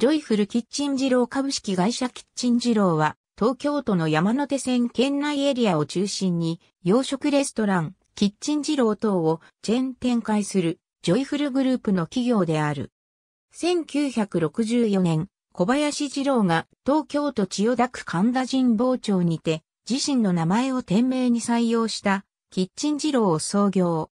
ジョイフルキッチン二郎株式会社キッチン二郎は、東京都の山手線県内エリアを中心に、洋食レストラン、キッチン二郎等をチェーン展開する、ジョイフルグループの企業である。1964年、小林二郎が東京都千代田区神田神保町にて、自身の名前を店名に採用した、キッチン二郎を創業。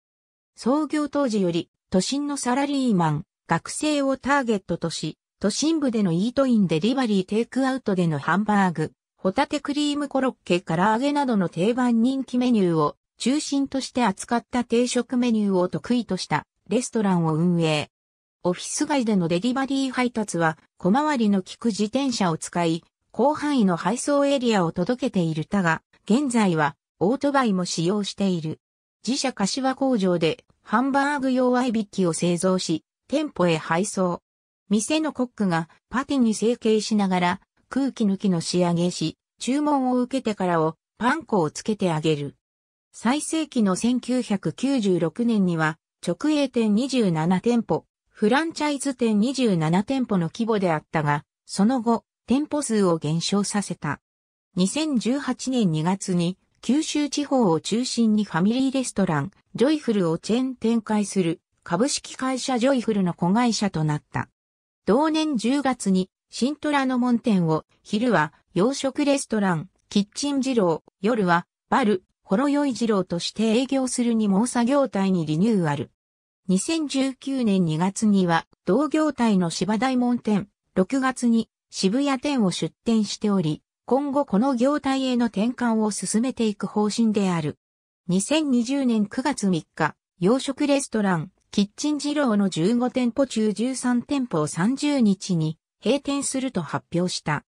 創業当時より、都心のサラリーマン、学生をターゲットとし、都心部でのイートインデリバリーテイクアウトでのハンバーグ、ホタテクリームコロッケ唐揚げなどの定番人気メニューを中心として扱った定食メニューを得意としたレストランを運営。オフィス街でのデリバリー配達は小回りの利く自転車を使い、広範囲の配送エリアを届けているたが、現在はオートバイも使用している。自社柏工場でハンバーグ用合引きを製造し、店舗へ配送。店のコックがパティに成形しながら空気抜きの仕上げし、注文を受けてからをパン粉をつけてあげる。最盛期の1996年には直営店27店舗、フランチャイズ店27店舗の規模であったが、その後、店舗数を減少させた。2018年2月に九州地方を中心にファミリーレストラン、ジョイフルをチェーン展開する株式会社ジョイフルの子会社となった。同年10月に新虎の門店を、昼は洋食レストラン、キッチン二郎、夜はバル、ほろ酔い二郎として営業するにも作業体にリニューアル。2019年2月には同業態の芝大門店、6月に渋谷店を出店しており、今後この業態への転換を進めていく方針である。2020年9月3日、洋食レストラン、キッチン二郎の15店舗中13店舗を30日に閉店すると発表した。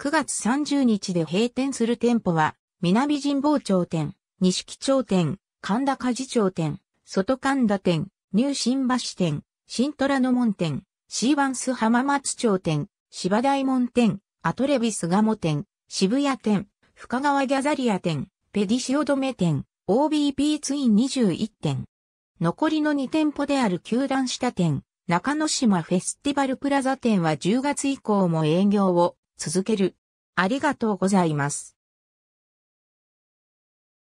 9月30日で閉店する店舗は、南神保町店、西木町店、神田梶町店、外神田店、ニュー新橋店、新虎ノ門店、シーワンス浜松町店、芝大門店、アトレビスガモ店、渋谷店、深川ギャザリア店、ペディシオ止め店、OBP ツイン21店。残りの2店舗である球団下店、中之島フェスティバルプラザ店は10月以降も営業を続ける。ありがとうございます。